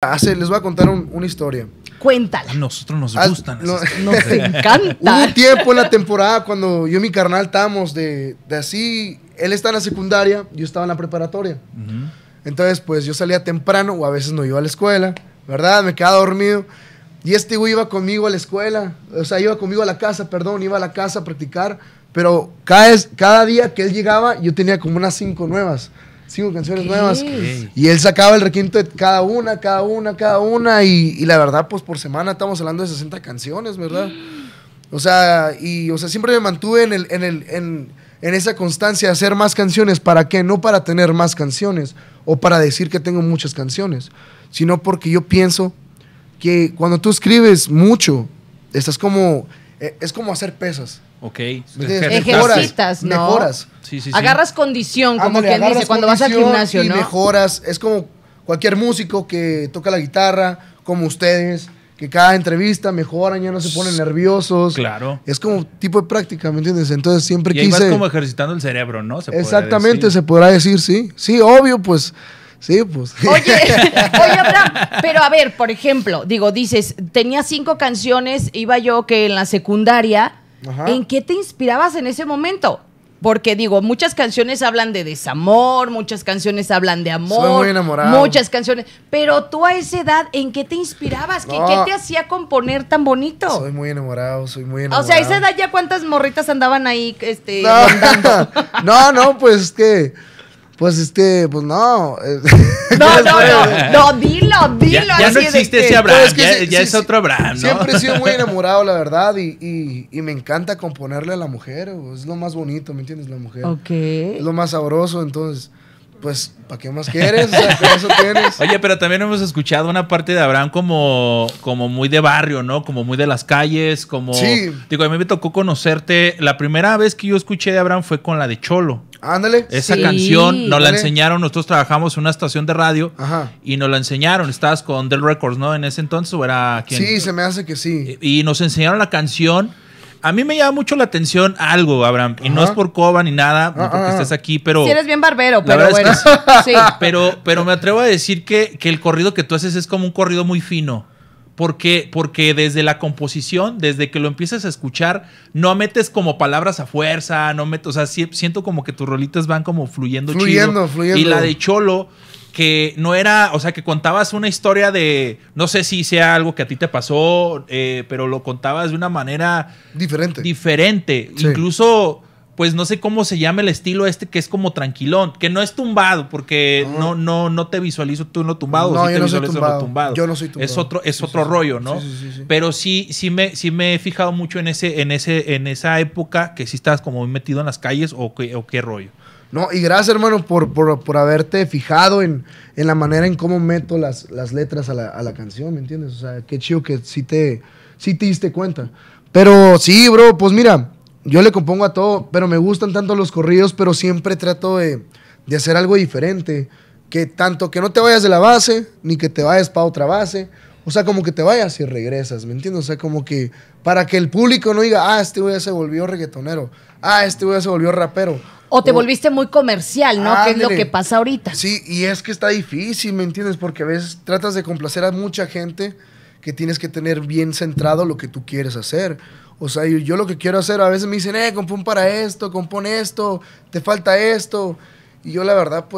Hace, ah, les voy a contar una historia. Cuéntala. A nosotros nos ah, gustan. nos encanta. Hubo un tiempo en la temporada cuando yo y mi carnal estábamos de, así. Él está en la secundaria, yo estaba en la preparatoria. Entonces, pues yo salía temprano o a veces no iba a la escuela, ¿verdad? Me quedaba dormido. Y este güey iba conmigo a la escuela, o sea, iba conmigo a la casa, perdón, iba a la casa a practicar. Pero cada, cada día que él llegaba, yo tenía como unas cinco nuevas. Cinco canciones nuevas. Y él sacaba el requinto de cada una, cada una, cada una. Y, la verdad, pues por semana estamos hablando de 60 canciones, ¿verdad? O sea, y o sea, siempre me mantuve en, en, en esa constancia de hacer más canciones. ¿Para qué? No para tener más canciones o para decir que tengo muchas canciones, sino porque yo pienso que cuando tú escribes mucho, estás como eh, es como hacer pesas. Ok. Ejercitas, mejoras, ¿no? Mejoras. Agarras condición, como dice, cuando vas al gimnasio, mejoras. Es como cualquier músico que toca la guitarra, como ustedes, que cada entrevista mejoran, ya no se ponen nerviosos. Claro. Es como tipo de práctica, ¿me entiendes? Entonces siempre y como ejercitando el cerebro, ¿no? exactamente, se podrá decir, sí. Sí, obvio, pues Sí, pues. Oye, oye, pero a ver, por ejemplo, digo, dices, tenía cinco canciones, iba yo que en la secundaria. ¿En qué te inspirabas en ese momento? Porque digo, muchas canciones hablan de desamor, muchas canciones hablan de amor. Soy muy enamorado. Muchas canciones. Pero tú a esa edad, ¿en qué te inspirabas? ¿Qué, te hacía componer tan bonito? Soy muy enamorado, soy muy enamorado. O sea, a esa edad ya cuántas morritas andaban ahí, este. No, no, no, pues que pues este, pues no. No, no, no, no, dilo, dilo. Ya, no existe ese Abraham, ya, es otro Abraham, ¿no? Siempre he sido muy enamorado, la verdad, y, y, y, me encanta componerle a la mujer, es lo más bonito, ¿me entiendes? La mujer. Ok. Es lo más sabroso, entonces, pues, ¿para qué más quieres? Oye, pero también hemos escuchado una parte de Abraham como, como muy de barrio, ¿no? Como muy de las calles, como... Sí. Digo, a mí me tocó conocerte. La primera vez que yo escuché de Abraham fue con la de Cholo. Ándale. Esa canción nos la enseñaron, nosotros trabajamos en una estación de radio y nos la enseñaron. Estabas con Del Records, ¿no? En ese entonces, ¿o era quién? Sí, se me hace que sí. y nos enseñaron la canción a mí me llama mucho la atención algo, Abraham, y no es por coba ni nada, porque ah, ah, estás ah. aquí, pero. eres bien barbero, pero bueno. Pero, pero me atrevo a decir que, que el corrido que tú haces es como un corrido muy fino. Porque, porque desde la composición, desde que lo empiezas a escuchar, no metes como palabras a fuerza, no metes, o sea, siento como que tus rolitas van como fluyendo, fluyendo Fluyendo. Y la de Cholo, que no era, o sea, que contabas una historia de, no sé si sea algo que a ti te pasó, eh, pero lo contabas de una manera diferente. Diferente. Incluso pues no sé cómo se llama el estilo este que es como tranquilón, que no es tumbado, porque no, no, no te visualizo tú no tumbado, no, te visualizo tumbado. tumbado. Yo no soy tumbado. Es otro, es otro rollo, ¿no? Sí, Pero sí, sí me, sí me he fijado mucho en ese, en ese, en esa época que sí estabas como metido en las calles o qué, rollo. No, y gracias, hermano, por, por, haberte fijado en, la manera en cómo meto las, las letras a la, a canción, ¿me entiendes? O sea, qué chido que te, sí te diste cuenta. Pero sí, bro, pues mira, yo le compongo a todo, pero me gustan tanto los corridos, pero siempre trato de, hacer algo diferente. Que tanto que no te vayas de la base, ni que te vayas para otra base. O sea, como que te vayas y regresas, ¿me entiendes? O sea, como que para que el público no diga, ah, este güey se volvió reggaetonero, ah, este güey se volvió rapero. O te volviste muy comercial, ¿no? Que es lo que pasa ahorita. Sí, y es que está difícil, ¿me entiendes? Porque a veces tratas de complacer a mucha gente que tienes que tener bien centrado lo que tú quieres hacer. O sea, yo, lo que quiero hacer, a veces me dicen, eh, compón para esto, compón esto, te falta esto. Y yo la verdad, pues...